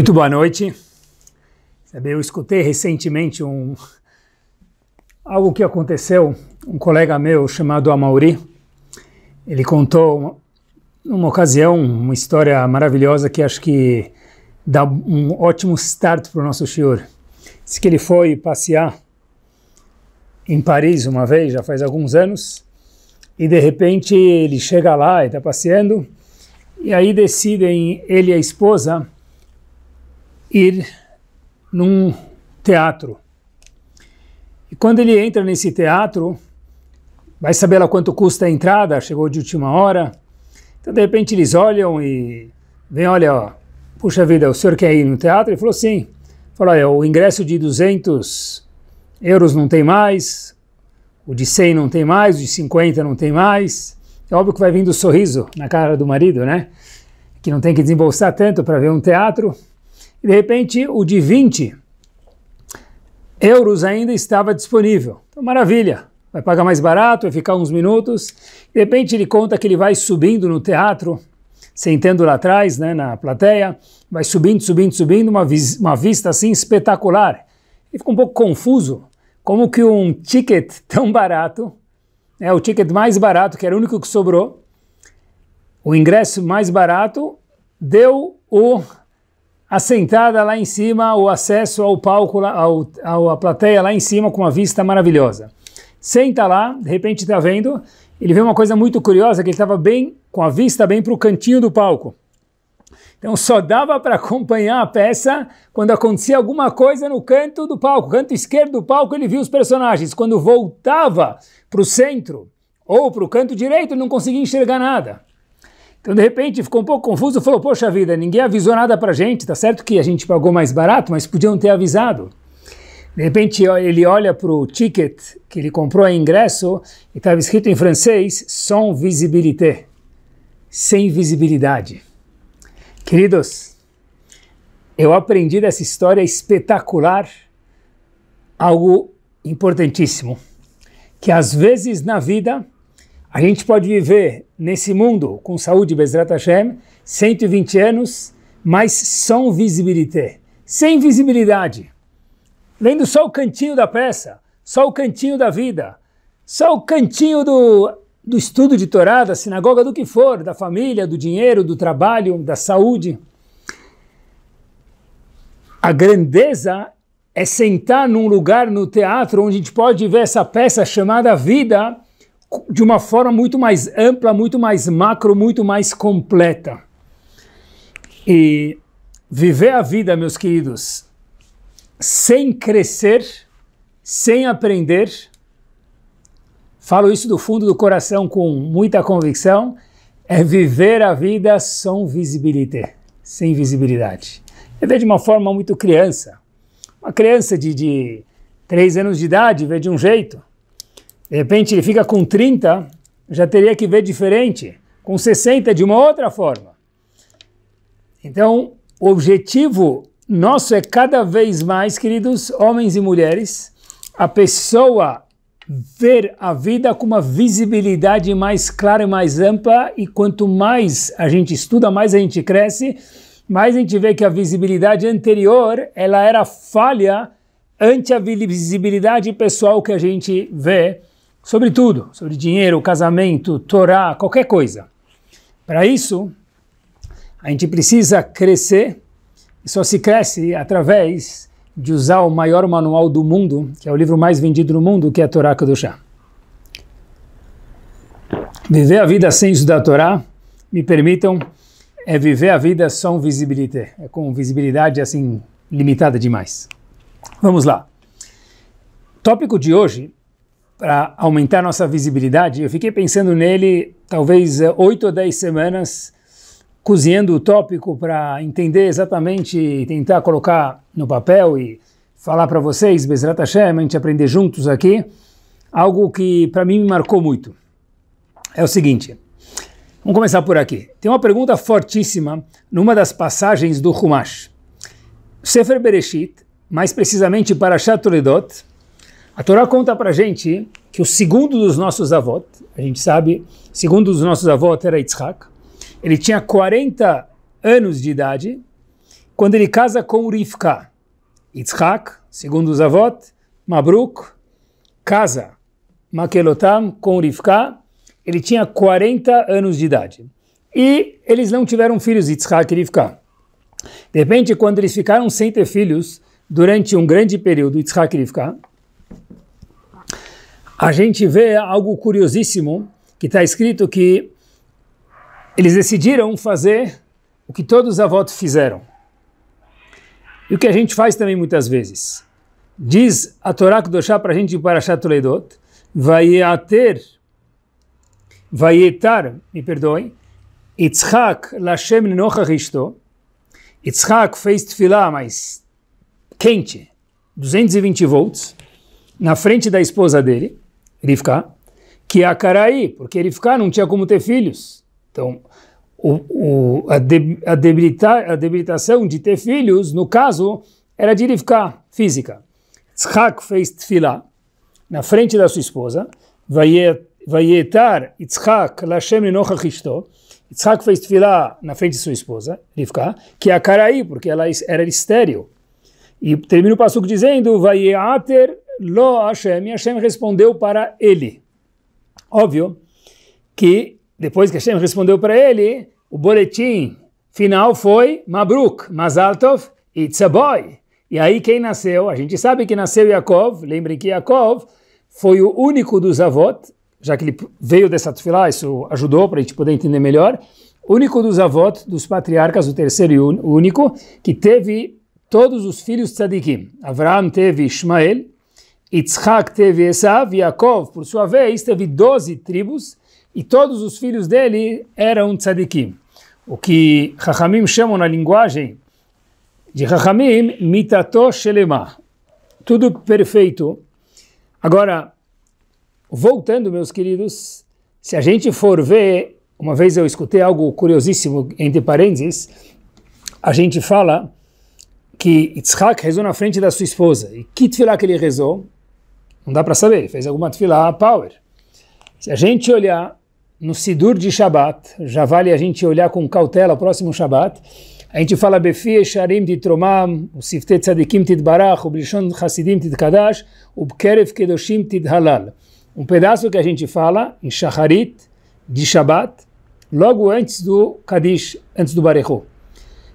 Muito boa noite. Eu escutei recentemente um algo que aconteceu. Um colega meu chamado Amauri, ele contou numa ocasião uma história maravilhosa que acho que dá um ótimo start para o nosso shiur. Disse que ele foi passear em Paris uma vez, já faz alguns anos, e de repente ele chega lá e está passeando, e aí decidem ele e a esposa ir num teatro. E quando ele entra nesse teatro, vai saber lá quanto custa a entrada, chegou de última hora. Então, de repente, eles olham e vem, olha, ó, puxa vida, o senhor quer ir no teatro? Ele falou, sim. Falou, olha, o ingresso de 200 euros não tem mais, o de 100 não tem mais, o de 50 não tem mais. É óbvio que vai vindo o um sorriso na cara do marido, né? Que não tem que desembolsar tanto para ver um teatro. E de repente o de 20 euros ainda estava disponível. Então, maravilha, vai pagar mais barato, vai ficar uns minutos. De repente ele conta que ele vai subindo no teatro, sentando lá atrás, né, na plateia, vai subindo, subindo, subindo, uma, uma vista assim espetacular. Ele ficou um pouco confuso, como que um ticket tão barato, né, o ticket mais barato, que era o único que sobrou, o ingresso mais barato, deu o assentada lá em cima, o acesso ao palco, ao, à plateia lá em cima com uma vista maravilhosa. Senta lá, de repente está vendo, ele vê uma coisa muito curiosa, que ele estava bem, com a vista bem para o cantinho do palco. Então só dava para acompanhar a peça quando acontecia alguma coisa no canto do palco. Canto esquerdo do palco ele via os personagens. Quando voltava para o centro ou para o canto direito, ele não conseguia enxergar nada. Então, de repente, ficou um pouco confuso, falou, poxa vida, ninguém avisou nada pra gente, tá certo que a gente pagou mais barato, mas podiam ter avisado. De repente, ele olha para o ticket que ele comprou em é ingresso e estava escrito em francês, sans visibilité, sem visibilidade. Queridos, eu aprendi dessa história espetacular algo importantíssimo, que às vezes na vida a gente pode viver nesse mundo com saúde, Bezrat Hashem, 120 anos, mas sem visibilité, sem visibilidade. Lendo só o cantinho da peça, só o cantinho da vida, só o cantinho do, do estudo de Torá, da sinagoga, do que for, da família, do dinheiro, do trabalho, da saúde. A grandeza é sentar num lugar no teatro onde a gente pode ver essa peça chamada vida de uma forma muito mais ampla, muito mais macro, muito mais completa. E viver a vida, meus queridos, sem crescer, sem aprender, falo isso do fundo do coração com muita convicção, é viver a vida sem visibilité, sem visibilidade. Viver de uma forma muito criança. Uma criança de, de três anos de idade vê de um jeito, de repente ele fica com 30, já teria que ver diferente, com 60 de uma outra forma. Então, o objetivo nosso é cada vez mais, queridos homens e mulheres, a pessoa ver a vida com uma visibilidade mais clara e mais ampla, e quanto mais a gente estuda, mais a gente cresce, mais a gente vê que a visibilidade anterior, ela era falha ante a visibilidade pessoal que a gente vê sobre tudo, sobre dinheiro, casamento, Torá, qualquer coisa. Para isso, a gente precisa crescer e só se cresce através de usar o maior manual do mundo, que é o livro mais vendido no mundo, que é a Torá Kadoshá. Viver a vida sem estudar a Torá, me permitam, é viver a vida sem visibilidade é com visibilidade assim limitada demais. Vamos lá. Tópico de hoje para aumentar nossa visibilidade, eu fiquei pensando nele talvez eh, oito ou dez semanas, cozinhando o tópico para entender exatamente, tentar colocar no papel e falar para vocês, Bezerra Hashem, a gente aprender juntos aqui, algo que para mim me marcou muito. É o seguinte, vamos começar por aqui. Tem uma pergunta fortíssima numa das passagens do Humash. Sefer Bereshit, mais precisamente para Shatoledot, a Torá conta para gente que o segundo dos nossos avós, a gente sabe, segundo dos nossos avós era Yitzhak, ele tinha 40 anos de idade quando ele casa com Rivka. Yitzhak, segundo os avós, Mabruk, casa Makelotam com Rivka, ele tinha 40 anos de idade. E eles não tiveram filhos, Yitzhak e Rivka. De repente, quando eles ficaram sem ter filhos, durante um grande período, Yitzhak e Rivka, a gente vê algo curiosíssimo que está escrito que eles decidiram fazer o que todos os avós fizeram. E o que a gente faz também muitas vezes. Diz a Torá Kudoshá para a gente para Parashat Toledot, vai ater, vai etar, me perdoe, Yitzhak Lashem Nocharisto, Yitzhak fez tefilá, mais quente, 220 volts, na frente da esposa dele, Rivka, que é a Caraí, porque Rivka não tinha como ter filhos. Então, o, o, a, de, a, debilita, a, debilitação de ter filhos, no caso, era de Rivka, física. Tzchak fez tfilá na frente da sua esposa, Vayetar Itzchak Lashem Linochach Ishto, Yitzhak fez tefilá na frente de sua esposa, Rivka, que é a Caraí, porque ela era estéril. E termina o passuco dizendo, Vayeater Lo Hashem, e Hashem respondeu para ele. Óbvio que depois que Hashem respondeu para ele, o boletim final foi Mabruk, Mazaltov e boy. E aí quem nasceu? A gente sabe que nasceu Yaakov, lembrem que Yaakov foi o único dos avós, já que ele veio dessa tefilá, isso ajudou para a gente poder entender melhor, único dos avós, dos patriarcas, o terceiro e único, que teve todos os filhos tzadikim. Avram teve Ishmael, Yitzhak teve Esav, Yaakov, por sua vez, teve 12 tribos e todos os filhos dele eram tzadikim. O que Rahamim chamam na linguagem de Rahamim, mitato shelema. Tudo perfeito. Agora, voltando, meus queridos, se a gente for ver, uma vez eu escutei algo curiosíssimo, entre parênteses, a gente fala que Yitzhak rezou na frente da sua esposa. E que tefilá que ele rezou? Não dá para saber, ele fez alguma tefilá power. Se a gente olhar no Sidur de Shabat, já vale a gente olhar com cautela o próximo Shabat, a gente fala Befi Sharim Titromam, o Sifte Tzadikim Barach, o Blishon Hasidim Kadash, o Bkerev Kedoshim Halal. Um pedaço que a gente fala em Shacharit de Shabat, logo antes do Kadish, antes do Barechu.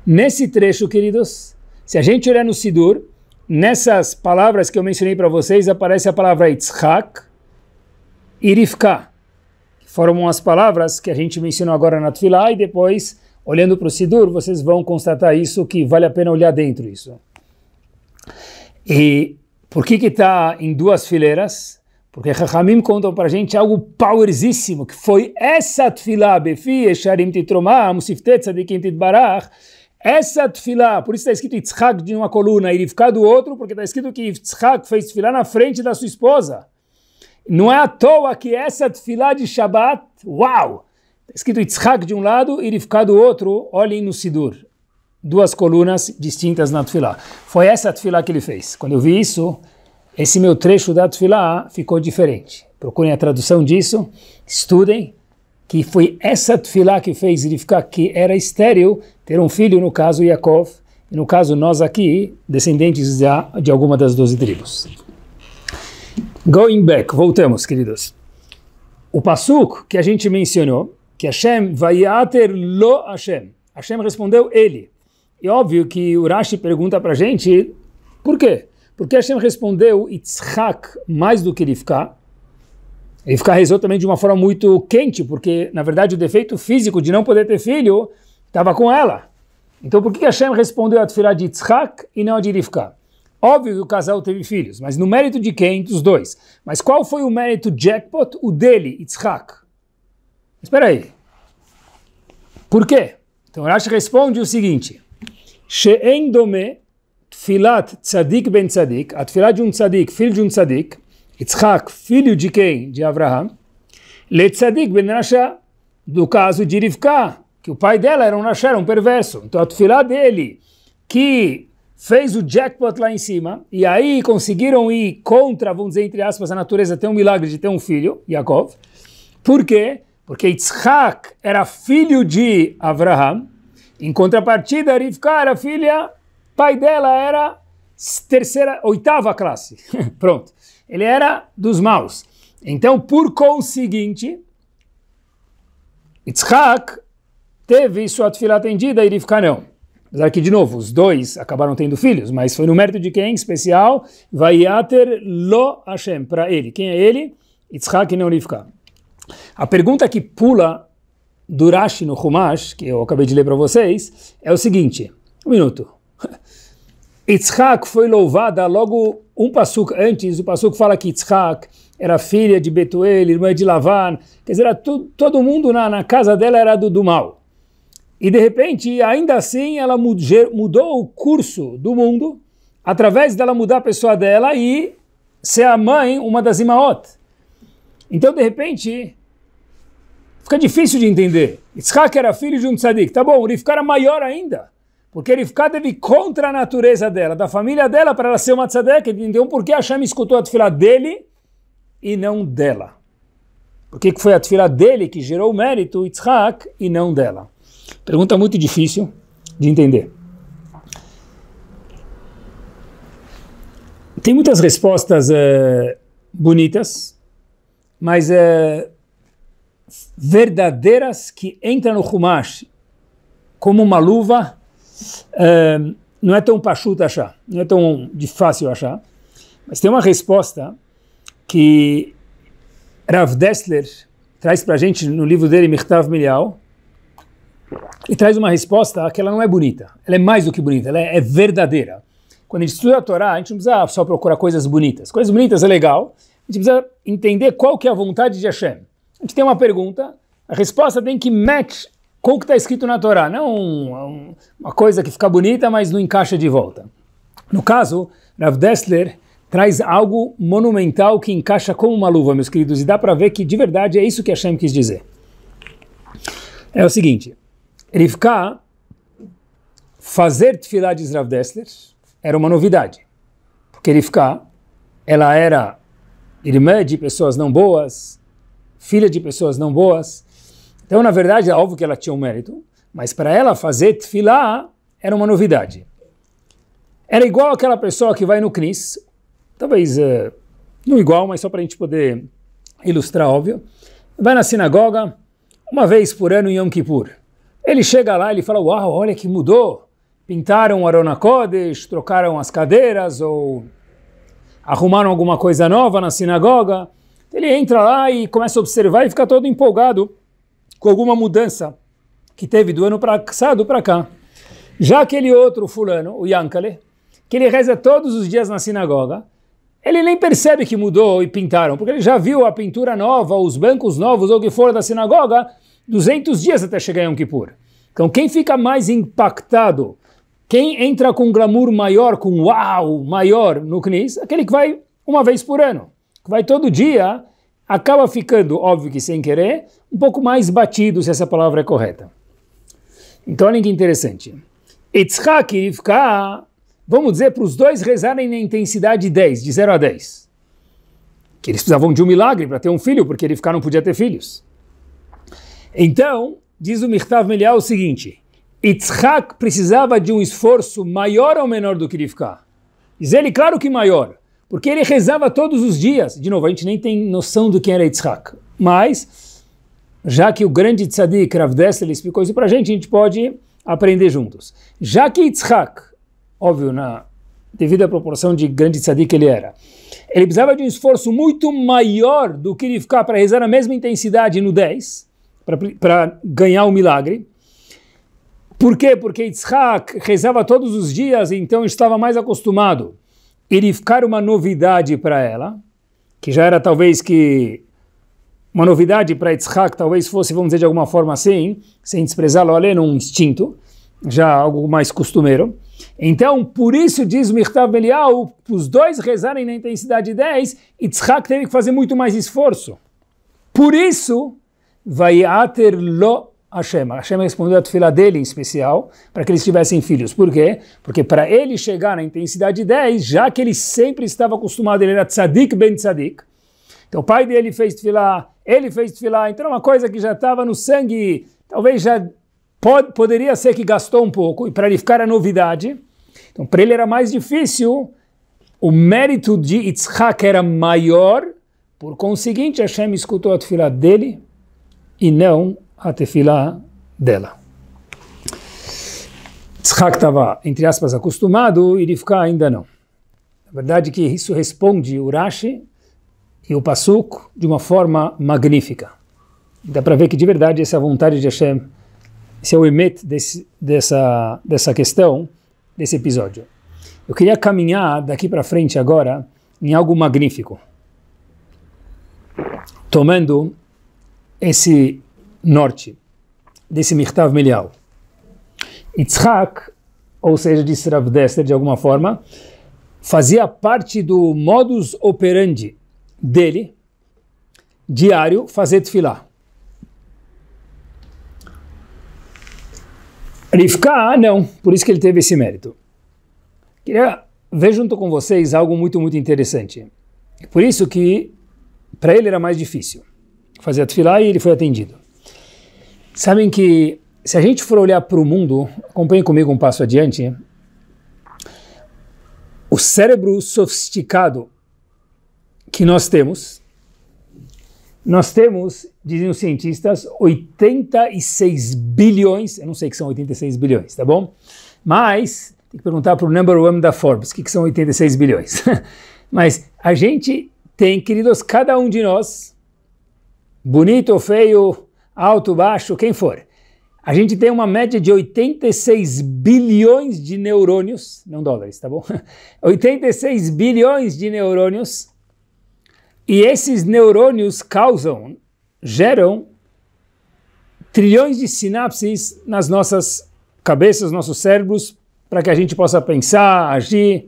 Nesse trecho, queridos, se a gente olhar no Sidur, nessas palavras que eu mencionei para vocês, aparece a palavra Yitzhak e Rivka, foram as palavras que a gente mencionou agora na Tfilá, e depois, olhando para o Sidur, vocês vão constatar isso, que vale a pena olhar dentro isso. E por que que está em duas fileiras? Porque Rahamim contam para a gente algo powerzíssimo, que foi essa Tfilá, Befi, Esharim Titromah, Musiftet Sadikim Titbarach, essa tefilá, por isso está escrito Yitzhak de uma coluna e Rivka do outro, porque está escrito que Yitzhak fez tefilá na frente da sua esposa. Não é à toa que essa tefilá de Shabat, uau! Está escrito Yitzhak de um lado e Rivka do outro, olhem no Sidur. Duas colunas distintas na tefilá. Foi essa tefilá que ele fez. Quando eu vi isso, esse meu trecho da tefilá ficou diferente. Procurem a tradução disso, estudem, que foi essa tefilá que fez irificar que era estéril, ter um filho, no caso Yaakov, e no caso nós aqui, descendentes de, de alguma das doze tribos. Going back, voltamos, queridos. O Passuk que a gente mencionou, que Hashem vai ater lo Hashem. Hashem respondeu ele. E óbvio que Urashi pergunta para a gente por quê? Porque Hashem respondeu Yitzhak mais do que ele ficar. Ele ficar rezou também de uma forma muito quente, porque na verdade o defeito físico de não poder ter filho estava com ela. Então por que Hashem respondeu a tefilá de Yitzhak e não a de Rivka? Óbvio que o casal teve filhos, mas no mérito de quem? Dos dois. Mas qual foi o mérito jackpot? O dele, Yitzhak. Espera aí. Por quê? Então Rashi responde o seguinte. She'en dome tfilat tzadik ben tzadik, a tfilá de um tzadik, filho de um tzadik, Yitzhak, filho de quem? De Abraham. Le tzadik ben Rasha, do caso de Rivka, que o pai dela era um Nasher, um perverso. Então a tefilá dele, que fez o jackpot lá em cima, e aí conseguiram ir contra, vamos dizer, entre aspas, a natureza, ter um milagre de ter um filho, Yaakov. Por quê? Porque Yitzhak era filho de Abraham, em contrapartida, Rivka era filha, pai dela era terceira, oitava classe. Pronto. Ele era dos maus. Então, por conseguinte, Yitzhak teve sua filha atendida, ah, não? Apesar que, de novo, os dois acabaram tendo filhos, mas foi no mérito de quem? em Especial, Vaiater Lo Hashem, para ele. Quem é ele? Yitzhak não Irifka. A pergunta que pula Rashi no Humash, que eu acabei de ler para vocês, é o seguinte. Um minuto. Yitzhak foi louvada logo um passuco antes. O passuco fala que Yitzhak era filha de Betuel, irmã de Lavan. Quer dizer, todo mundo na, na casa dela era do, do mal. E de repente, ainda assim, ela mudou o curso do mundo através dela mudar a pessoa dela e ser a mãe, uma das imaot. Então, de repente, fica difícil de entender. Yitzhak era filho de um tzadik. Tá bom, Rivka era maior ainda. Porque Rivka teve contra a natureza dela, da família dela, para ela ser uma tzadek. Então, por que Hashem escutou a tefila dele e não dela? Por que foi a tefila dele que gerou o mérito, Yitzhak, e não dela? Pergunta muito difícil de entender. Tem muitas respostas é, bonitas, mas é, verdadeiras que entram no Humash como uma luva é, não é tão pachuta achar, não é tão fácil achar. Mas tem uma resposta que Rav Dessler traz para a gente no livro dele, Mirtav Milial, e traz uma resposta que ela não é bonita. Ela é mais do que bonita, ela é, é verdadeira. Quando a gente estuda a Torá, a gente não precisa só procurar coisas bonitas. Coisas bonitas é legal, a gente precisa entender qual que é a vontade de Hashem. A gente tem uma pergunta, a resposta tem que match com o que está escrito na Torá, não um, uma coisa que fica bonita, mas não encaixa de volta. No caso, Rav Dessler traz algo monumental que encaixa como uma luva, meus queridos, e dá para ver que de verdade é isso que Hashem quis dizer. É o seguinte, Rivka fazer tefilá de Israel Dessler era uma novidade, porque Rivka, ela era irmã de pessoas não boas, filha de pessoas não boas, então na verdade é óbvio que ela tinha um mérito, mas para ela fazer tefilá era uma novidade. Era igual aquela pessoa que vai no Cris, talvez uh, não igual, mas só para a gente poder ilustrar, óbvio, vai na sinagoga uma vez por ano em Yom Kippur. Ele chega lá, ele fala, uau, olha que mudou. Pintaram o Arona trocaram as cadeiras ou arrumaram alguma coisa nova na sinagoga. Ele entra lá e começa a observar e fica todo empolgado com alguma mudança que teve do ano passado para cá. Já aquele outro fulano, o Yankale, que ele reza todos os dias na sinagoga, ele nem percebe que mudou e pintaram, porque ele já viu a pintura nova, os bancos novos ou o que for da sinagoga, 200 dias até chegar em Yom Kippur. Então, quem fica mais impactado, quem entra com um glamour maior, com um uau maior no Knis, aquele que vai uma vez por ano, que vai todo dia, acaba ficando, óbvio que sem querer, um pouco mais batido, se essa palavra é correta. Então, olha que interessante. Itzhak e Rivka, vamos dizer, para os dois rezarem na intensidade 10, de 0 a 10. Que eles precisavam de um milagre para ter um filho, porque ele ficar não podia ter filhos. Então, diz o Mirtav Melial o seguinte: Itzhak precisava de um esforço maior ou menor do que Rivka? Diz ele, claro que maior, porque ele rezava todos os dias. De novo, a gente nem tem noção do que era Itzhak. Mas, já que o grande tzadik Rav Dessel explicou isso para a gente, a gente pode aprender juntos. Já que Itzhak, óbvio, na devida proporção de grande tzadik que ele era, ele precisava de um esforço muito maior do que ele ficar para rezar na mesma intensidade no 10, para ganhar o milagre. Por quê? Porque Yitzhak rezava todos os dias, então estava mais acostumado. ele ficar uma novidade para ela, que já era talvez que uma novidade para Yitzhak, talvez fosse, vamos dizer de alguma forma assim, sem desprezá-lo além, num instinto, já algo mais costumeiro. Então, por isso diz Mirtav Belial, os dois rezarem na intensidade 10, Yitzhak teve que fazer muito mais esforço. Por isso, Vaiater lo Hashem. Hashem respondeu a tefila dele em especial, para que eles tivessem filhos. Por quê? Porque para ele chegar na intensidade 10, já que ele sempre estava acostumado, ele era tzadik ben tzadik, então o pai dele fez tefila, ele fez tefila, então uma coisa que já estava no sangue, talvez já pode, poderia ser que gastou um pouco, e para ele ficar a novidade, então para ele era mais difícil, o mérito de Yitzhak era maior, por conseguinte Hashem escutou a tefila dele e não a tefilá dela. Tzchak estava, entre aspas, acostumado e ficar ainda não. Na verdade é que isso responde o Rashi e o Pasuk de uma forma magnífica. Dá para ver que de verdade essa vontade de Hashem, esse é o emet desse, dessa, dessa questão, desse episódio. Eu queria caminhar daqui para frente agora em algo magnífico. Tomando esse norte, desse Michtav Milial. Yitzhak, ou seja, disse Rav Dester de alguma forma, fazia parte do modus operandi dele, diário, fazer tefilá. Rivka, ah, não, por isso que ele teve esse mérito. Queria ver junto com vocês algo muito, muito interessante. Por isso que para ele era mais difícil fazer a tefilá e ele foi atendido. Sabem que se a gente for olhar para o mundo, acompanhem comigo um passo adiante, o cérebro sofisticado que nós temos, nós temos, dizem os cientistas, 86 bilhões, eu não sei que são 86 bilhões, tá bom? Mas, tem que perguntar para o number one da Forbes, o que, que são 86 bilhões? Mas a gente tem, queridos, cada um de nós bonito ou feio, alto, ou baixo, quem for. A gente tem uma média de 86 bilhões de neurônios, não dólares, tá bom? 86 bilhões de neurônios. E esses neurônios causam, geram trilhões de sinapses nas nossas cabeças, nossos cérebros, para que a gente possa pensar, agir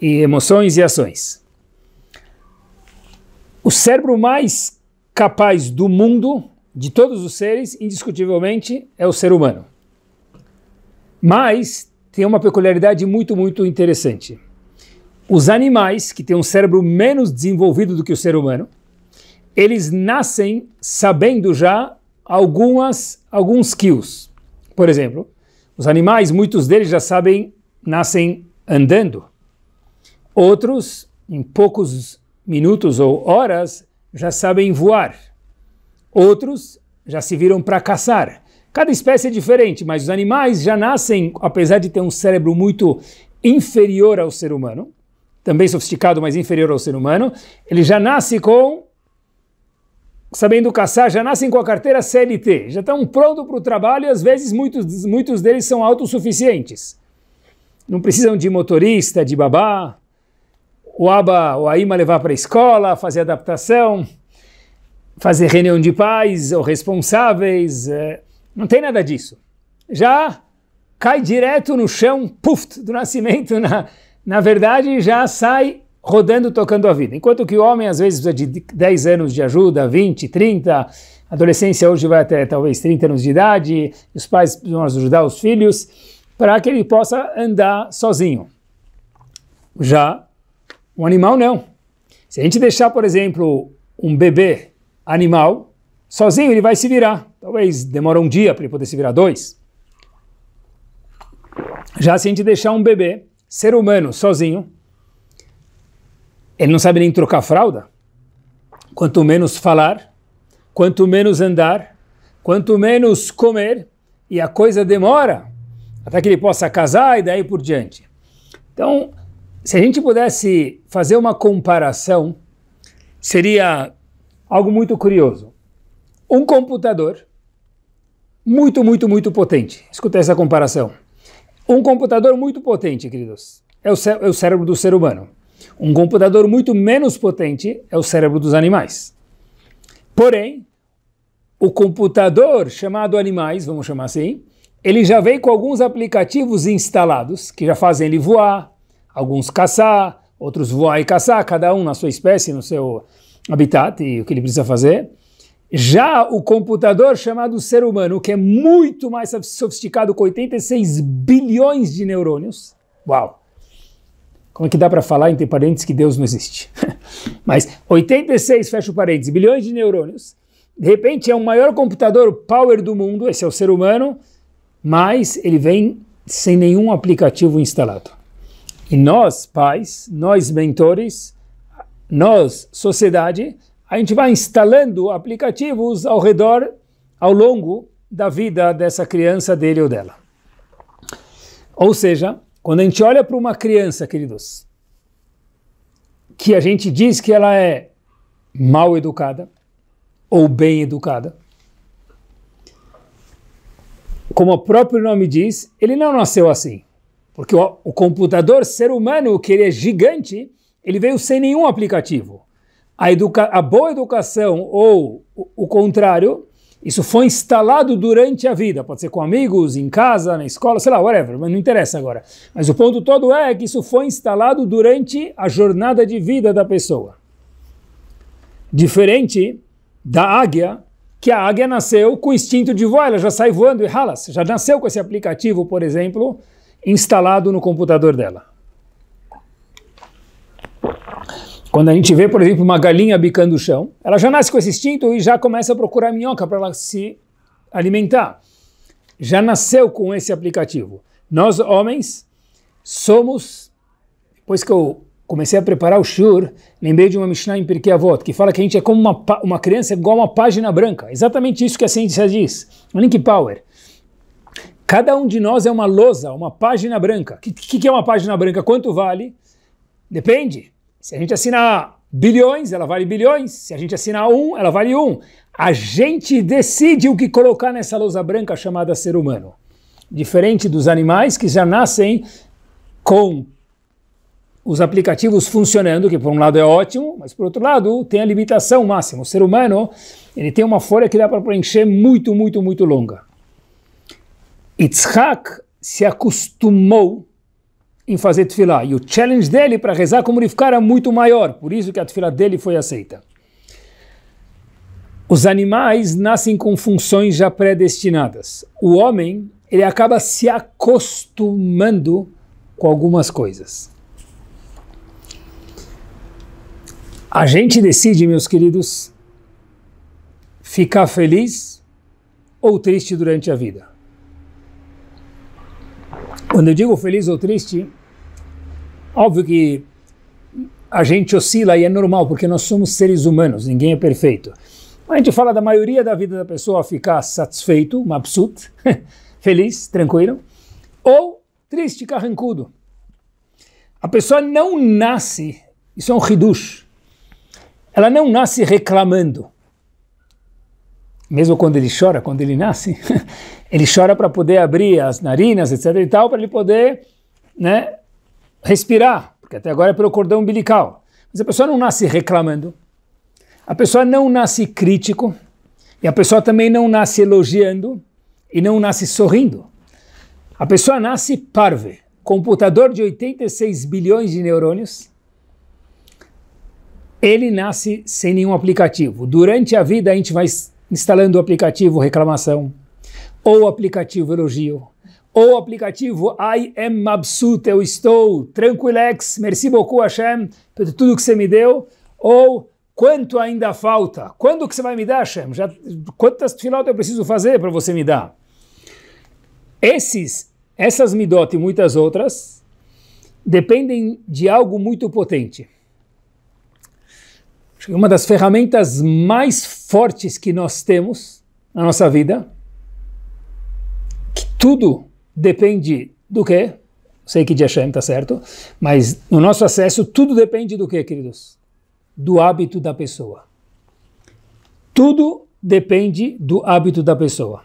e emoções e ações. O cérebro mais capaz do mundo, de todos os seres, indiscutivelmente é o ser humano. Mas tem uma peculiaridade muito, muito interessante. Os animais, que têm um cérebro menos desenvolvido do que o ser humano, eles nascem sabendo já algumas, alguns skills. Por exemplo, os animais, muitos deles já sabem, nascem andando. Outros, em poucos minutos ou horas, já sabem voar, outros já se viram para caçar. Cada espécie é diferente, mas os animais já nascem, apesar de ter um cérebro muito inferior ao ser humano, também sofisticado, mas inferior ao ser humano, ele já nasce com sabendo caçar, já nascem com a carteira CLT, já estão prontos para o trabalho e às vezes muitos, muitos deles são autossuficientes. Não precisam de motorista, de babá, o Aba, o Aima levar para a escola, fazer adaptação, fazer reunião de pais ou responsáveis, é, não tem nada disso. Já cai direto no chão, puf, do nascimento, na, na verdade já sai rodando, tocando a vida. Enquanto que o homem às vezes precisa de 10 anos de ajuda, 20, 30, adolescência hoje vai até talvez 30 anos de idade, os pais precisam ajudar os filhos para que ele possa andar sozinho. Já um animal não. Se a gente deixar, por exemplo, um bebê animal, sozinho ele vai se virar. Talvez demore um dia para ele poder se virar dois. Já se a gente deixar um bebê, ser humano, sozinho, ele não sabe nem trocar fralda. Quanto menos falar, quanto menos andar, quanto menos comer, e a coisa demora até que ele possa casar e daí por diante. Então, se a gente pudesse fazer uma comparação, seria algo muito curioso. Um computador muito, muito, muito potente. Escuta essa comparação. Um computador muito potente, queridos, é o, é o cérebro do ser humano. Um computador muito menos potente é o cérebro dos animais. Porém, o computador chamado animais, vamos chamar assim, ele já vem com alguns aplicativos instalados que já fazem ele voar, alguns caçar, outros voar e caçar, cada um na sua espécie, no seu habitat e o que ele precisa fazer. Já o computador chamado ser humano, que é muito mais sofisticado, com 86 bilhões de neurônios. Uau! Como é que dá para falar entre parênteses que Deus não existe? Mas 86, fecha o parênteses, bilhões de neurônios. De repente é o maior computador power do mundo, esse é o ser humano, mas ele vem sem nenhum aplicativo instalado. E nós, pais, nós, mentores, nós, sociedade, a gente vai instalando aplicativos ao redor, ao longo da vida dessa criança, dele ou dela. Ou seja, quando a gente olha para uma criança, queridos, que a gente diz que ela é mal educada ou bem educada, como o próprio nome diz, ele não nasceu assim. Porque o, o computador ser humano, que ele é gigante, ele veio sem nenhum aplicativo. A, educa a boa educação ou o, o contrário, isso foi instalado durante a vida. Pode ser com amigos, em casa, na escola, sei lá, whatever, mas não interessa agora. Mas o ponto todo é que isso foi instalado durante a jornada de vida da pessoa. Diferente da águia, que a águia nasceu com o instinto de voar, ela já sai voando e rala Já nasceu com esse aplicativo, por exemplo, instalado no computador dela. Quando a gente vê, por exemplo, uma galinha bicando o chão, ela já nasce com esse instinto e já começa a procurar minhoca para ela se alimentar. Já nasceu com esse aplicativo. Nós, homens, somos, depois que eu comecei a preparar o Shur, lembrei de uma Mishnah em Pirkei Avot, que fala que a gente é como uma, uma criança igual uma página branca. Exatamente isso que a ciência diz. Link Power. Cada um de nós é uma lousa, uma página branca. O que, que, é uma página branca? Quanto vale? Depende. Se a gente assinar bilhões, ela vale bilhões. Se a gente assinar um, ela vale um. A gente decide o que colocar nessa lousa branca chamada ser humano. Diferente dos animais que já nascem com os aplicativos funcionando, que por um lado é ótimo, mas por outro lado tem a limitação máxima. O ser humano ele tem uma folha que dá para preencher muito, muito, muito longa. Yitzhak se acostumou em fazer tefilá. E o challenge dele para rezar como Rivka era muito maior, por isso que a tefilá dele foi aceita. Os animais nascem com funções já predestinadas. O homem, ele acaba se acostumando com algumas coisas. A gente decide, meus queridos, ficar feliz ou triste durante a vida. Quando eu digo feliz ou triste, óbvio que a gente oscila e é normal, porque nós somos seres humanos, ninguém é perfeito. A gente fala da maioria da vida da pessoa ficar satisfeito, mabsut, feliz, tranquilo, ou triste, carrancudo. A pessoa não nasce, isso é um riducho, ela não nasce reclamando. Mesmo quando ele chora, quando ele nasce, ele chora para poder abrir as narinas, etc. e tal, para ele poder né, respirar, porque até agora é pelo cordão umbilical. Mas a pessoa não nasce reclamando, a pessoa não nasce crítico, e a pessoa também não nasce elogiando e não nasce sorrindo. A pessoa nasce parve, computador de 86 bilhões de neurônios. Ele nasce sem nenhum aplicativo. Durante a vida a gente vai instalando o aplicativo reclamação, ou aplicativo elogio, ou aplicativo I am é Mabsut, eu estou tranquilex, merci beaucoup Hashem, por tudo que você me deu, ou quanto ainda falta, quando que você vai me dar Hashem, Já, quantas final eu preciso fazer para você me dar? Esses, essas midot e muitas outras dependem de algo muito potente. Uma das ferramentas mais fortes que nós temos na nossa vida que tudo depende do quê? Sei que de Hashem, tá certo? Mas no nosso acesso, tudo depende do quê, queridos? Do hábito da pessoa. Tudo depende do hábito da pessoa.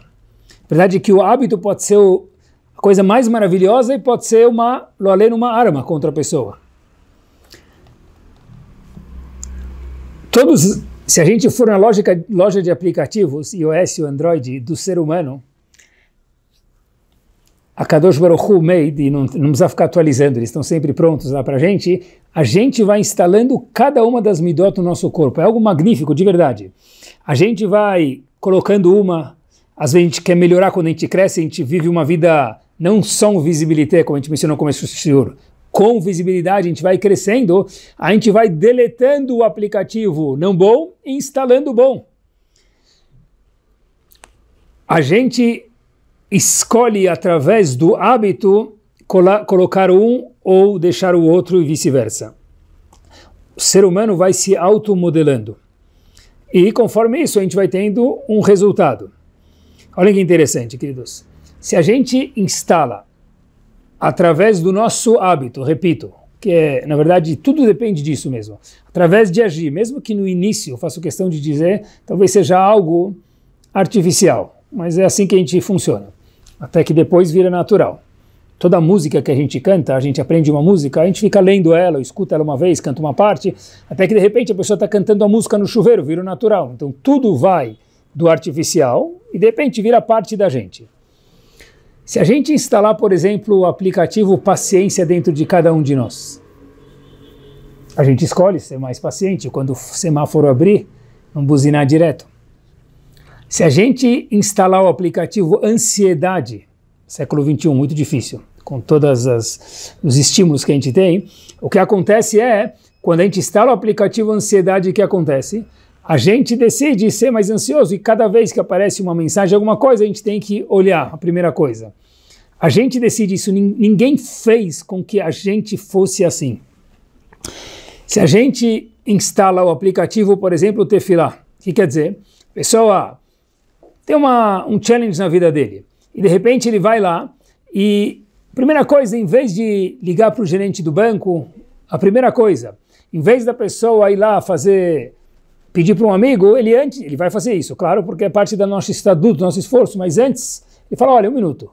verdade é que o hábito pode ser a coisa mais maravilhosa e pode ser uma, além uma arma contra a pessoa. Todos, se a gente for na lógica, loja de aplicativos, iOS e Android, do ser humano, a Kadosh Baruch Hu made, e não, não precisa ficar atualizando, eles estão sempre prontos lá para a gente, a gente vai instalando cada uma das midot no nosso corpo. É algo magnífico, de verdade. A gente vai colocando uma, às vezes a gente quer melhorar quando a gente cresce, a gente vive uma vida não só visibilité, como a gente mencionou no começo do senhor, com visibilidade, a gente vai crescendo, a gente vai deletando o aplicativo não bom e instalando o bom. A gente escolhe através do hábito colocar um ou deixar o outro e vice-versa. O ser humano vai se automodelando. E conforme isso, a gente vai tendo um resultado. Olha que interessante, queridos. Se a gente instala através do nosso hábito, repito, que é, na verdade tudo depende disso mesmo, através de agir, mesmo que no início, eu faço questão de dizer, talvez seja algo artificial, mas é assim que a gente funciona até que depois vira natural. Toda música que a gente canta, a gente aprende uma música, a gente fica lendo ela, escuta ela uma vez, canta uma parte, até que de repente a pessoa está cantando a música no chuveiro, vira natural. Então tudo vai do artificial e de repente vira parte da gente. Se a gente instalar, por exemplo, o aplicativo Paciência dentro de cada um de nós, a gente escolhe ser mais paciente. Quando o semáforo abrir, não buzinar direto. Se a gente instalar o aplicativo Ansiedade, século 21, muito difícil, com todos os estímulos que a gente tem, o que acontece é, quando a gente instala o aplicativo Ansiedade, o que acontece? A gente decide ser mais ansioso e cada vez que aparece uma mensagem, alguma coisa, a gente tem que olhar, a primeira coisa. A gente decide isso, ninguém fez com que a gente fosse assim. Se a gente instala o aplicativo, por exemplo, Tefilá, o que quer dizer? A tem uma, um challenge na vida dele. E de repente ele vai lá e, primeira coisa, em vez de ligar para o gerente do banco, a primeira coisa, em vez da pessoa ir lá fazer, pedir para um amigo, ele antes, ele vai fazer isso, claro, porque é parte do nosso estatuto, do nosso esforço, mas antes, ele fala, olha, um minuto,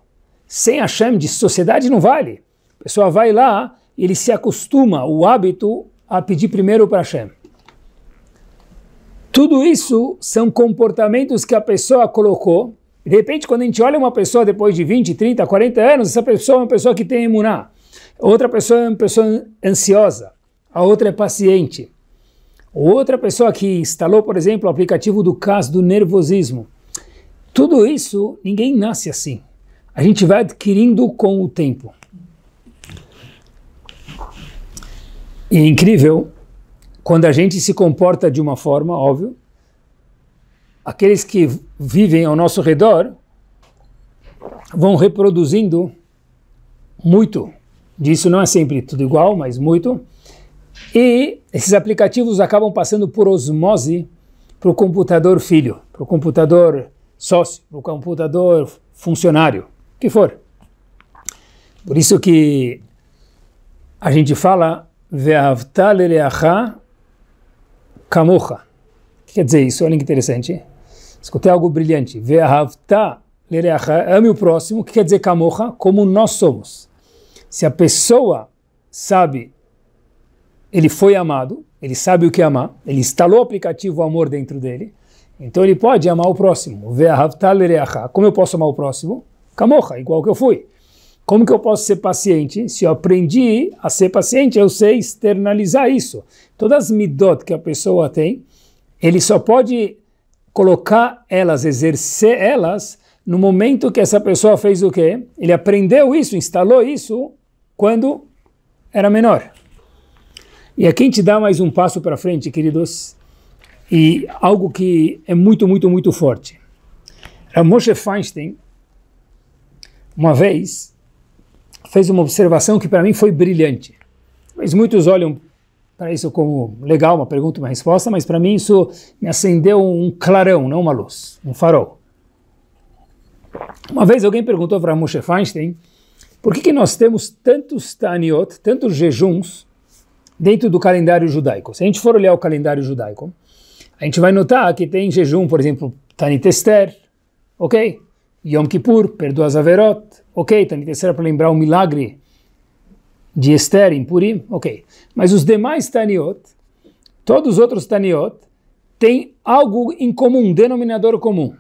sem a chama de sociedade não vale. A pessoa vai lá, ele se acostuma, o hábito, a pedir primeiro para a Hashem. Tudo isso são comportamentos que a pessoa colocou. De repente, quando a gente olha uma pessoa depois de 20, 30, 40 anos, essa pessoa é uma pessoa que tem imuná. Outra pessoa é uma pessoa ansiosa. A outra é paciente. Outra pessoa que instalou, por exemplo, o aplicativo do caso do nervosismo. Tudo isso, ninguém nasce assim. A gente vai adquirindo com o tempo. E é incrível quando a gente se comporta de uma forma, óbvio, aqueles que vivem ao nosso redor vão reproduzindo muito disso, não é sempre tudo igual, mas muito. E esses aplicativos acabam passando por osmose para o computador filho, para o computador sócio, para o computador funcionário, que for. Por isso que a gente fala, Kamocha. O que quer dizer isso? Olha que interessante. Escutei algo brilhante. Ve'ahavta lereacha. Ame o próximo. O que quer dizer kamocha? Como nós somos. Se a pessoa sabe, ele foi amado, ele sabe o que é amar, ele instalou o aplicativo amor dentro dele, então ele pode amar o próximo. Ve'ahavta lereacha. Como eu posso amar o próximo? Kamocha, igual que eu fui. Como que eu posso ser paciente? Se eu aprendi a ser paciente, eu sei externalizar isso. Todas as midot que a pessoa tem, ele só pode colocar elas, exercer elas, no momento que essa pessoa fez o quê? Ele aprendeu isso, instalou isso, quando era menor. E aqui a gente dá mais um passo para frente, queridos, e algo que é muito, muito, muito forte. A Moshe Feinstein, uma vez, fez uma observação que para mim foi brilhante. Mas muitos olham para isso como legal, uma pergunta, uma resposta, mas para mim isso me acendeu um clarão, não uma luz, um farol. Uma vez alguém perguntou para Moshe Feinstein por que, que nós temos tantos taniot, tantos jejuns dentro do calendário judaico. Se a gente for olhar o calendário judaico, a gente vai notar que tem jejum, por exemplo, Tanit Esther, ok? Yom Kippur, perdoa Averot, Ok, Tani era para lembrar o milagre de Esther em Purim, ok. Mas os demais Taniot, todos os outros Taniot, têm algo em comum, denominador comum.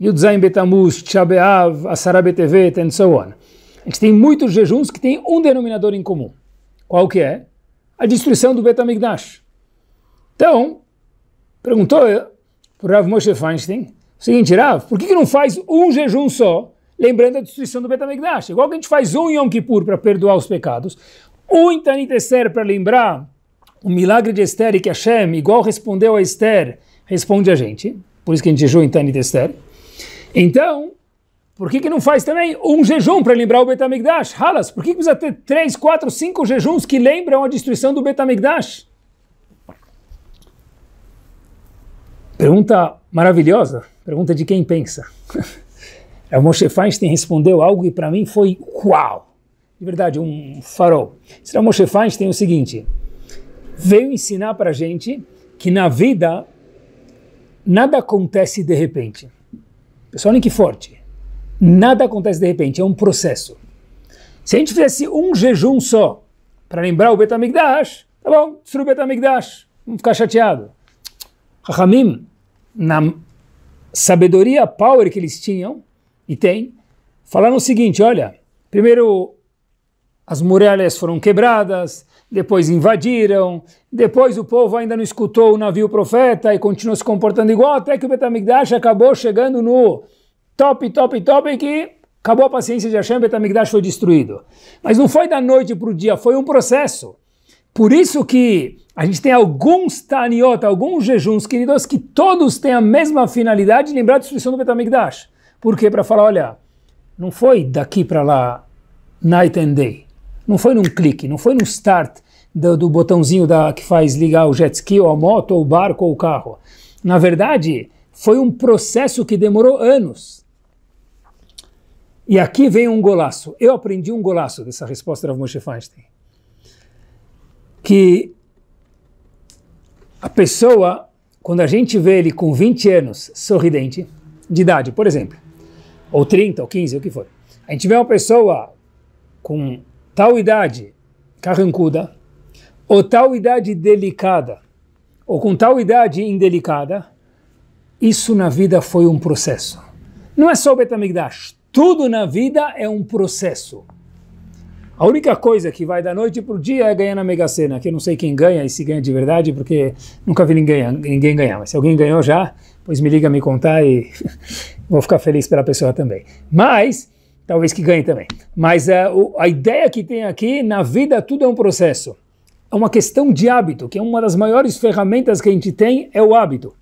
Yudzaim Betamuz, Tchabeav, Asara Betevet, and so on. A gente tem muitos jejuns que têm um denominador em comum. Qual que é? A destruição do Betamigdash. Então, perguntou eh, para o Rav Moshe Feinstein, o seguinte, Rav, por que, que não faz um jejum só lembrando a destruição do Betamigdash. Igual que a gente faz um Yom Kippur para perdoar os pecados, um Tanit para lembrar o milagre de Esther e que Hashem, igual respondeu a Esther, responde a gente. Por isso que a gente jejum em Tanit Então, por que, que não faz também um jejum para lembrar o Betamigdash? Halas, por que, que precisa ter três, quatro, cinco jejuns que lembram a destruição do Betamigdash? Pergunta maravilhosa, pergunta de quem pensa. Rav é, Moshe Feinstein respondeu algo e para mim foi uau! De verdade, um farol. Rav Moshe Feinstein é o seguinte, veio ensinar para a gente que na vida nada acontece de repente. Pessoal, olhem que forte. Nada acontece de repente, é um processo. Se a gente fizesse um jejum só para lembrar o Betamigdash, tá bom, destruir o Betamigdash, vamos ficar chateado. Rahamim, na sabedoria, power que eles tinham, e tem, falaram o seguinte: olha, primeiro as muralhas foram quebradas, depois invadiram, depois o povo ainda não escutou o navio profeta e continuou se comportando igual, até que o Betamigdash acabou chegando no top, top, top, que acabou a paciência de Hashem, Betamigdash foi destruído. Mas não foi da noite para o dia, foi um processo. Por isso que a gente tem alguns taniotas, alguns jejuns, queridos, que todos têm a mesma finalidade de lembrar a destruição do Betamigdash. Por quê? Para falar, olha, não foi daqui para lá night and day. Não foi num clique, não foi num start do, do, botãozinho da, que faz ligar o jet ski, ou a moto, ou o barco, ou o carro. Na verdade, foi um processo que demorou anos. E aqui vem um golaço. Eu aprendi um golaço dessa resposta da Moshe Feinstein. Que a pessoa, quando a gente vê ele com 20 anos, sorridente, de idade, por exemplo, ou 30, ou 15, o que for. A gente vê uma pessoa com tal idade carrancuda, ou tal idade delicada, ou com tal idade indelicada, isso na vida foi um processo. Não é só o Betamigdash, tudo na vida é um processo. A única coisa que vai da noite para o dia é ganhar na Mega Sena, que eu não sei quem ganha e se ganha de verdade, porque nunca vi ninguém, ninguém ganhar. Mas se alguém ganhou já, pois me liga me contar e vou ficar feliz pela pessoa também. Mas, talvez que ganhe também. Mas a, é, a ideia que tem aqui, na vida tudo é um processo. É uma questão de hábito, que é uma das maiores ferramentas que a gente tem, é o hábito.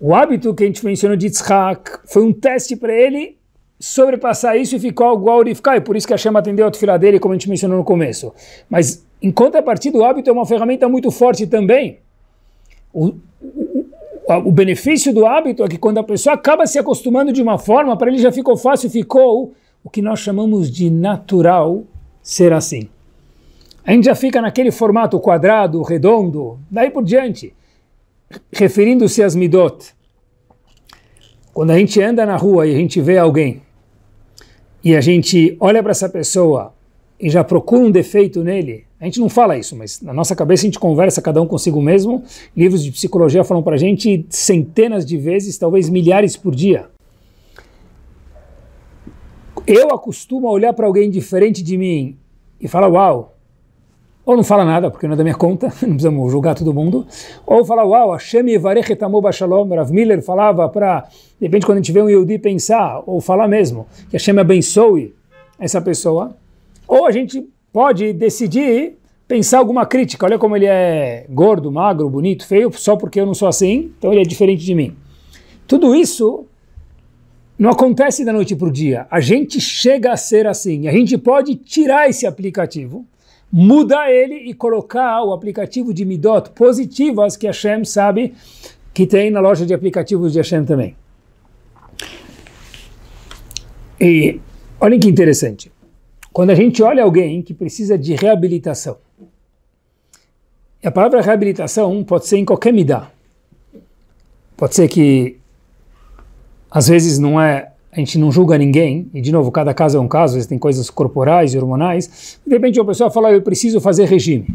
O hábito que a gente mencionou de Yitzhak foi um teste para ele sobrepassar isso e ficar igual a ficar, e por isso que a chama atendeu a fila dele, como a gente mencionou no começo. Mas, em contrapartida, o hábito é uma ferramenta muito forte também. O, o, o benefício do hábito é que quando a pessoa acaba se acostumando de uma forma, para ele já ficou fácil, ficou o que nós chamamos de natural ser assim. A gente já fica naquele formato quadrado, redondo, daí por diante, referindo-se às midot. Quando a gente anda na rua e a gente vê alguém e a gente olha para essa pessoa e já procura um defeito nele, a gente não fala isso, mas na nossa cabeça a gente conversa cada um consigo mesmo. Livros de psicologia falam para a gente centenas de vezes, talvez milhares por dia. Eu acostumo a olhar para alguém diferente de mim e falar uau. Ou não fala nada, porque não é da minha conta, não precisamos julgar todo mundo. Ou falar uau, Hashem Yevarech Etamu Bashalom. Rav Miller falava para, de repente, quando a gente vê um Yehudi pensar, ou falar mesmo, que Hashem abençoe essa pessoa. Ou a gente pode decidir pensar alguma crítica. Olha como ele é gordo, magro, bonito, feio, só porque eu não sou assim, então ele é diferente de mim. Tudo isso não acontece da noite para o dia. A gente chega a ser assim. A gente pode tirar esse aplicativo, mudar ele e colocar o aplicativo de Midot positivas que a Shem sabe que tem na loja de aplicativos de Hashem também. E olhem que interessante. Quando a gente olha alguém que precisa de reabilitação, a palavra reabilitação pode ser em qualquer medida. Pode ser que às vezes não é a gente não julga ninguém, e de novo, cada caso é um caso, às vezes tem coisas corporais e hormonais. De repente, uma pessoa fala: Eu preciso fazer regime.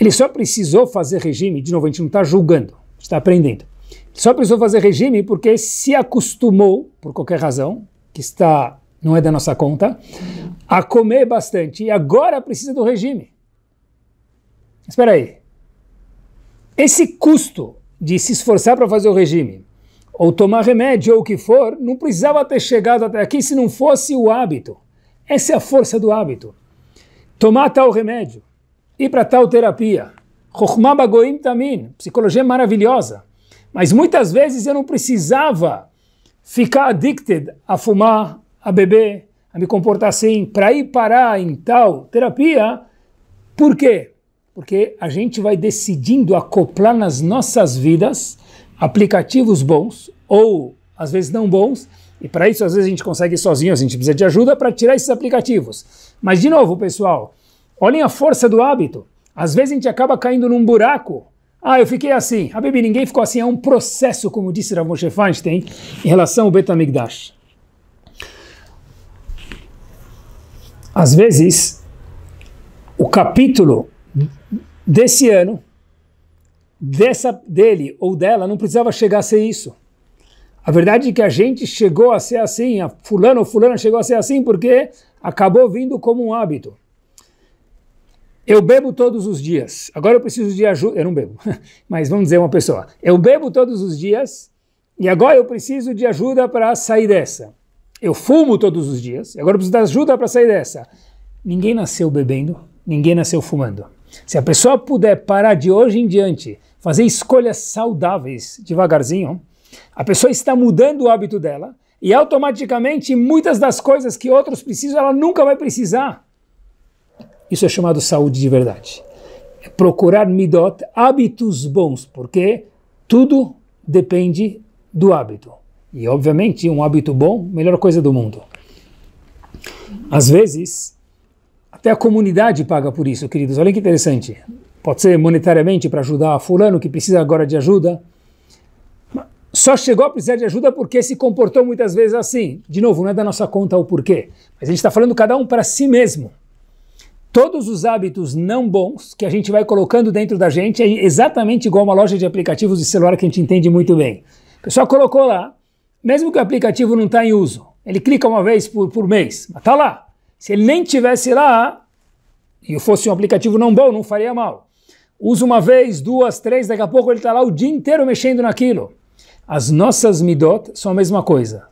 Ele só precisou fazer regime, de novo, a gente não está julgando, a gente está aprendendo. Ele só precisou fazer regime porque se acostumou, por qualquer razão, que está não é da nossa conta, a comer bastante e agora precisa do regime. Espera aí. Esse custo de se esforçar para fazer o regime, ou tomar remédio, ou o que for, não precisava ter chegado até aqui se não fosse o hábito. Essa é a força do hábito. Tomar tal remédio, ir para tal terapia. Chokhmah Bagoim psicologia maravilhosa. Mas muitas vezes eu não precisava ficar addicted a fumar, a beber, a me comportar assim, para ir parar em tal terapia. Por quê? Porque a gente vai decidindo acoplar nas nossas vidas aplicativos bons ou às vezes não bons, e para isso às vezes a gente consegue sozinho, a gente precisa de ajuda para tirar esses aplicativos. Mas de novo, pessoal, olhem a força do hábito. Às vezes a gente acaba caindo num buraco. Ah, eu fiquei assim. A bebê, ninguém ficou assim. É um processo, como disse Ramon Feinstein, em relação ao Betamigdash. Às vezes, o capítulo desse ano, dessa, dele ou dela, não precisava chegar a ser isso. A verdade é que a gente chegou a ser assim, a fulano ou fulana chegou a ser assim porque acabou vindo como um hábito. Eu bebo todos os dias. Agora eu preciso de ajuda. Eu não bebo, mas vamos dizer uma pessoa. Eu bebo todos os dias e agora eu preciso de ajuda para sair dessa eu fumo todos os dias, agora eu preciso da ajuda para sair dessa. Ninguém nasceu bebendo, ninguém nasceu fumando. Se a pessoa puder parar de hoje em diante, fazer escolhas saudáveis devagarzinho, a pessoa está mudando o hábito dela e automaticamente muitas das coisas que outros precisam, ela nunca vai precisar. Isso é chamado saúde de verdade. É procurar midot, hábitos bons, porque tudo depende do hábito. E, obviamente, um hábito bom, melhor coisa do mundo. Às vezes, até a comunidade paga por isso, queridos. Olha que interessante. Pode ser monetariamente para ajudar fulano que precisa agora de ajuda. Só chegou a precisar de ajuda porque se comportou muitas vezes assim. De novo, não é da nossa conta o porquê. Mas a gente está falando cada um para si mesmo. Todos os hábitos não bons que a gente vai colocando dentro da gente é exatamente igual uma loja de aplicativos de celular que a gente entende muito bem. O pessoal colocou lá, mesmo que o aplicativo não está em uso, ele clica uma vez por, por mês, mas está lá. Se ele nem tivesse lá e fosse um aplicativo não bom, não faria mal. Usa uma vez, duas, três, daqui a pouco ele está lá o dia inteiro mexendo naquilo. As nossas midot são a mesma coisa.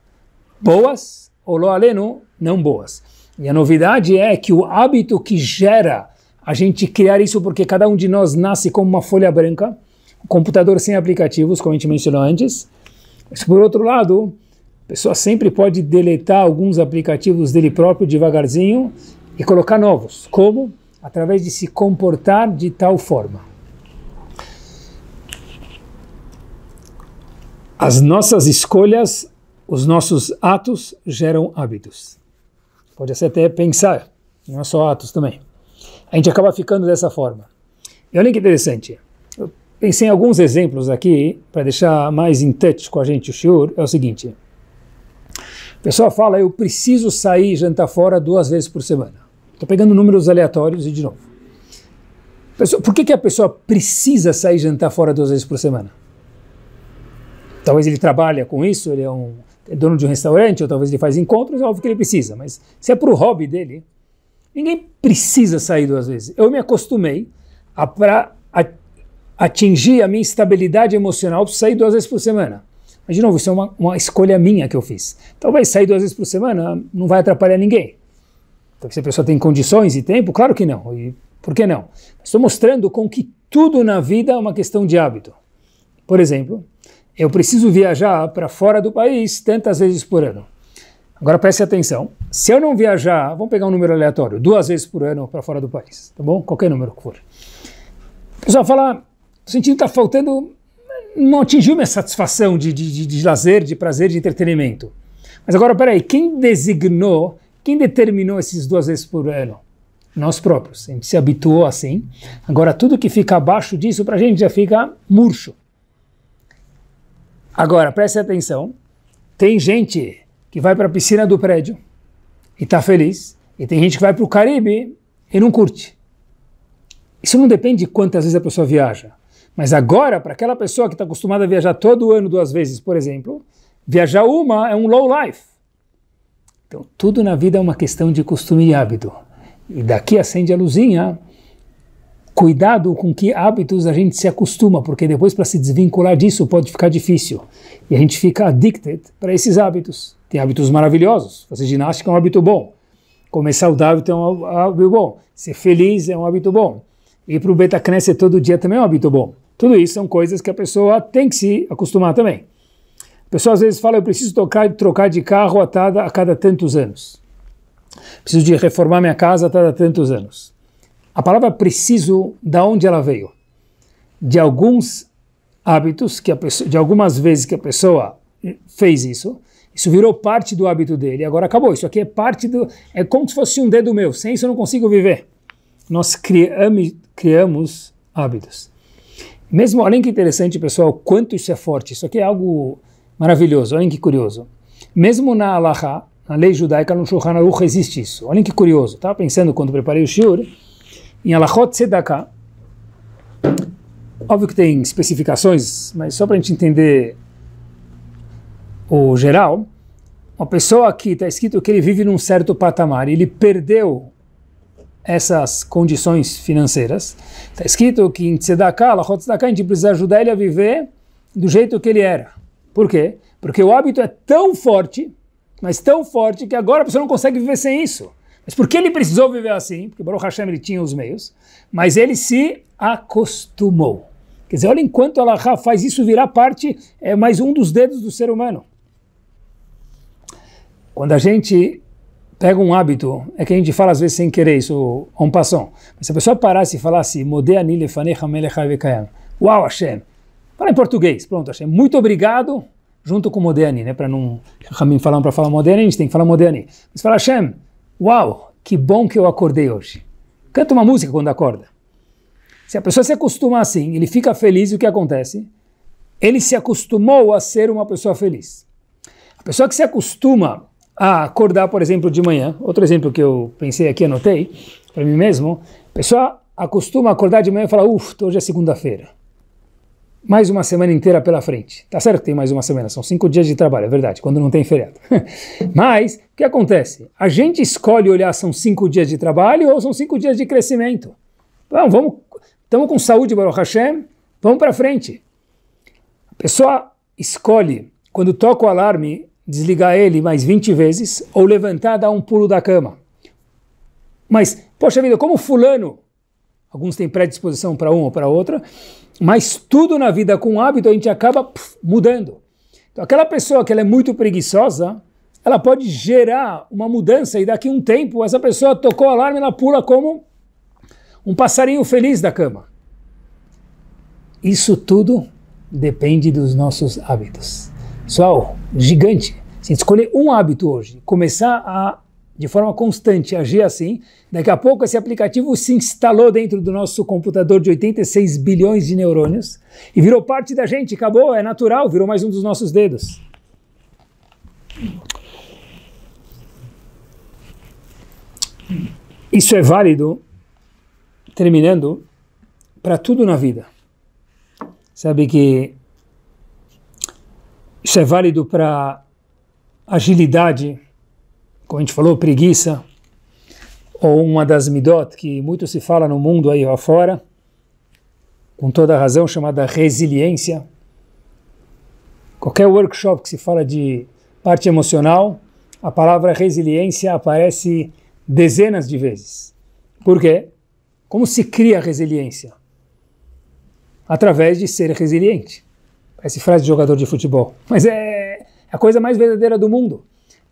Boas, ou lo aleno, não boas. E a novidade é que o hábito que gera a gente criar isso, porque cada um de nós nasce como uma folha branca, um computador sem aplicativos, como a gente mencionou antes, mas, por outro lado, a pessoa sempre pode deletar alguns aplicativos dele próprio devagarzinho e colocar novos. Como? Através de se comportar de tal forma. As nossas escolhas, os nossos atos geram hábitos. Pode ser até pensar, não é só atos também. A gente acaba ficando dessa forma. E olha que interessante pensei em alguns exemplos aqui para deixar mais em touch com a gente o senhor é o seguinte. O pessoal fala, eu preciso sair e jantar fora duas vezes por semana. Estou pegando números aleatórios e de novo. Pessoa, por que, que a pessoa precisa sair e jantar fora duas vezes por semana? Talvez ele trabalha com isso, ele é um é dono de um restaurante, ou talvez ele faz encontros, é óbvio que ele precisa, mas se é para o hobby dele, ninguém precisa sair duas vezes. Eu me acostumei a, pra, atingir a minha estabilidade emocional, preciso sair duas vezes por semana. Mas, de novo, isso é uma, uma escolha minha que eu fiz. Talvez então, sair duas vezes por semana não vai atrapalhar ninguém. Então, se a pessoa tem condições e tempo, claro que não. E por que não? Estou mostrando com que tudo na vida é uma questão de hábito. Por exemplo, eu preciso viajar para fora do país tantas vezes por ano. Agora preste atenção. Se eu não viajar, vamos pegar um número aleatório, duas vezes por ano para fora do país, tá bom? Qualquer número que for. O pessoal fala, o sentido está faltando, não atingiu minha satisfação de, de, de, de lazer, de prazer, de entretenimento. Mas agora, peraí, quem designou, quem determinou esses duas vezes por ano? Nós próprios. A gente se habituou assim. Agora, tudo que fica abaixo disso, para a gente já fica murcho. Agora, preste atenção. Tem gente que vai para a piscina do prédio e está feliz. E tem gente que vai para o Caribe e não curte. Isso não depende de quantas vezes a pessoa viaja. Mas agora, para aquela pessoa que está acostumada a viajar todo ano duas vezes, por exemplo, viajar uma é um low life. Então, tudo na vida é uma questão de costume e hábito. E daqui acende a luzinha. Cuidado com que hábitos a gente se acostuma, porque depois para se desvincular disso pode ficar difícil. E a gente fica addicted para esses hábitos. Tem hábitos maravilhosos. Fazer ginástica é um hábito bom. Comer saudável é um hábito bom. Ser feliz é um hábito bom. Ir para o Betacrense todo dia também é um hábito bom. Tudo isso são coisas que a pessoa tem que se acostumar também. A pessoa às vezes fala, eu preciso tocar, trocar de carro a cada, a cada tantos anos. Preciso de reformar minha casa a cada tantos anos. A palavra preciso, da onde ela veio? De alguns hábitos, que a pessoa, de algumas vezes que a pessoa fez isso, isso virou parte do hábito dele, agora acabou. Isso aqui é parte do. É como se fosse um dedo meu. Sem isso eu não consigo viver. Nós criamos, criamos hábitos. Mesmo, olhem que interessante, pessoal, quanto isso é forte. Isso aqui é algo maravilhoso, olhem que curioso. Mesmo na Alaha, na lei judaica, no Shulchan Aruch existe isso. Olhem que curioso, estava pensando quando preparei o shiur, em Alachot Tzedakah, óbvio que tem especificações, mas só para a gente entender o geral, uma pessoa aqui está escrito que ele vive num certo patamar, ele perdeu essas condições financeiras. Está escrito que em Tzedakah, a gente precisa ajudar ele a viver do jeito que ele era. Por quê? Porque o hábito é tão forte, mas tão forte, que agora a pessoa não consegue viver sem isso. Mas por que ele precisou viver assim? Porque Baruch Hashem ele tinha os meios, mas ele se acostumou. Quer dizer, olha enquanto Allah faz isso virar parte, é mais um dos dedos do ser humano. Quando a gente pega um hábito, é que a gente fala às vezes sem querer isso, um passão. Mas se a pessoa parasse e falasse, assim, Uau, Hashem. Fala em português, pronto, Hashem. Muito obrigado, junto com Modéani, né? Para não falar para falar Modéani, a gente tem que falar Modéani. Mas fala, Hashem, uau, que bom que eu acordei hoje. Canta uma música quando acorda. Se a pessoa se acostuma assim, ele fica feliz, e o que acontece? Ele se acostumou a ser uma pessoa feliz. A pessoa que se acostuma a acordar, por exemplo, de manhã. Outro exemplo que eu pensei aqui, anotei para mim mesmo. A pessoa acostuma acordar de manhã e falar, uff, hoje é segunda-feira. Mais uma semana inteira pela frente. Tá certo que tem mais uma semana, são cinco dias de trabalho, é verdade, quando não tem feriado. Mas, o que acontece? A gente escolhe olhar são cinco dias de trabalho ou são cinco dias de crescimento. Então, vamos, estamos com saúde, Baruch Hashem, vamos para frente. A pessoa escolhe, quando toca o alarme, desligar ele mais 20 vezes, ou levantar, dar um pulo da cama. Mas, poxa vida, como fulano, alguns têm predisposição para uma ou para outra, mas tudo na vida com hábito a gente acaba puf, mudando. Então, aquela pessoa que ela é muito preguiçosa, ela pode gerar uma mudança e daqui um tempo essa pessoa tocou o alarme, ela pula como um passarinho feliz da cama. Isso tudo depende dos nossos hábitos. Pessoal, gigante. Se escolher um hábito hoje, começar a, de forma constante, agir assim, daqui a pouco esse aplicativo se instalou dentro do nosso computador de 86 bilhões de neurônios e virou parte da gente. Acabou, é natural, virou mais um dos nossos dedos. Isso é válido, terminando, para tudo na vida. Sabe que isso é válido para agilidade, como a gente falou, preguiça, ou uma das midot que muito se fala no mundo aí fora, com toda a razão, chamada resiliência. Qualquer workshop que se fala de parte emocional, a palavra resiliência aparece dezenas de vezes. Por quê? Como se cria resiliência? Através de ser resiliente. Parece frase de jogador de futebol, mas é a coisa mais verdadeira do mundo.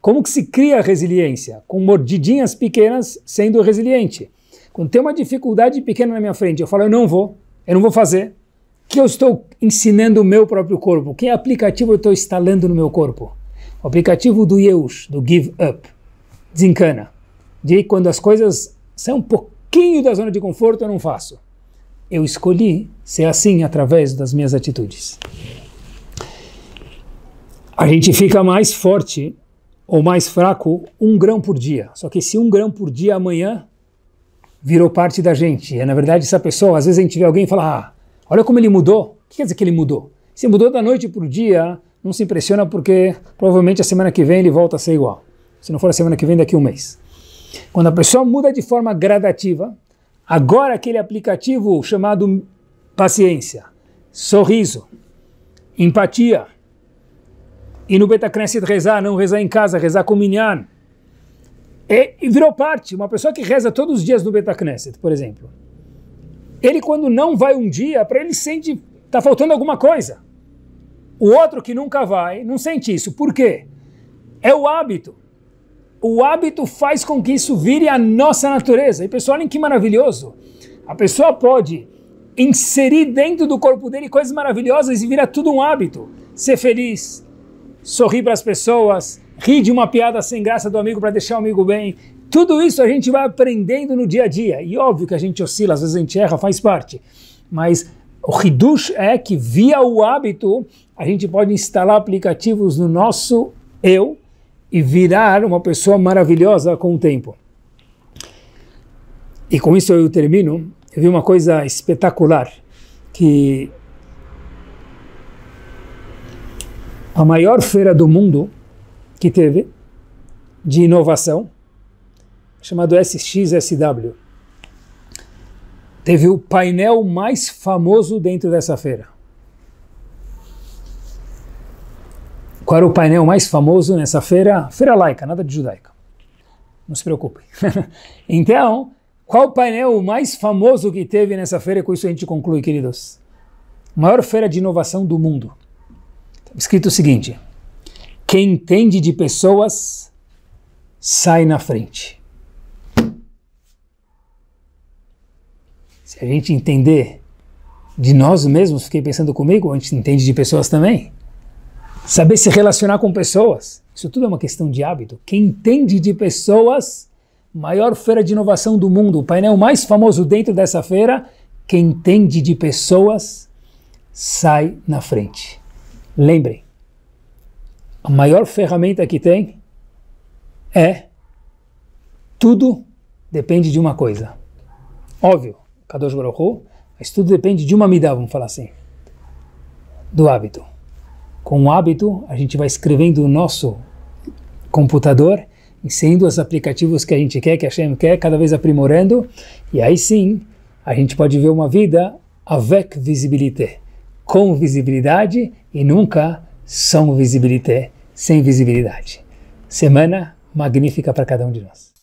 Como que se cria a resiliência? Com mordidinhas pequenas sendo resiliente. Quando tem uma dificuldade pequena na minha frente, eu falo, eu não vou, eu não vou fazer. O que eu estou ensinando o meu próprio corpo? Que aplicativo eu estou instalando no meu corpo? O aplicativo do Yeus, do Give Up. Desencana. De quando as coisas são um pouquinho da zona de conforto, eu não faço eu escolhi ser assim através das minhas atitudes. A gente fica mais forte ou mais fraco um grão por dia. Só que esse um grão por dia amanhã virou parte da gente. É na verdade essa pessoa. Às vezes a gente vê alguém e fala: ah, olha como ele mudou. O que quer dizer que ele mudou? Se mudou da noite para o dia, não se impressiona porque provavelmente a semana que vem ele volta a ser igual. Se não for a semana que vem, daqui a um mês. Quando a pessoa muda de forma gradativa, Agora aquele aplicativo chamado paciência, sorriso, empatia. E no Betacrescent rezar, não rezar em casa, rezar com minyan. E, é, e virou parte. Uma pessoa que reza todos os dias no Betacrescent, por exemplo. Ele quando não vai um dia, para ele sente está faltando alguma coisa. O outro que nunca vai, não sente isso. Por quê? É o hábito o hábito faz com que isso vire a nossa natureza. E pessoal, olhem que maravilhoso. A pessoa pode inserir dentro do corpo dele coisas maravilhosas e vira tudo um hábito. Ser feliz, sorrir para as pessoas, rir de uma piada sem graça do amigo para deixar o amigo bem. Tudo isso a gente vai aprendendo no dia a dia. E óbvio que a gente oscila, às vezes a gente erra, faz parte. Mas o Hidush é que, via o hábito, a gente pode instalar aplicativos no nosso eu e virar uma pessoa maravilhosa com o tempo. E com isso eu termino. Eu vi uma coisa espetacular que a maior feira do mundo que teve de inovação, chamado SXSW, teve o painel mais famoso dentro dessa feira. Qual era o painel mais famoso nessa feira? Feira laica, nada de judaica. Não se preocupe. então, qual o painel mais famoso que teve nessa feira? Com isso a gente conclui, queridos. Maior feira de inovação do mundo. escrito o seguinte: quem entende de pessoas sai na frente. Se a gente entender de nós mesmos, fiquei pensando comigo, a gente entende de pessoas também. Saber se relacionar com pessoas. Isso tudo é uma questão de hábito. Quem entende de pessoas, maior feira de inovação do mundo, o painel mais famoso dentro dessa feira, quem entende de pessoas sai na frente. Lembrem, a maior ferramenta que tem é tudo depende de uma coisa. Óbvio, Kadosh Baruch Hu, mas tudo depende de uma midá, vamos falar assim, do hábito com o hábito, a gente vai escrevendo o nosso computador e sendo os aplicativos que a gente quer, que a Shem quer, cada vez aprimorando, e aí sim a gente pode ver uma vida avec visibilité, com visibilidade e nunca sans visibilité, sem visibilidade. Semana magnífica para cada um de nós.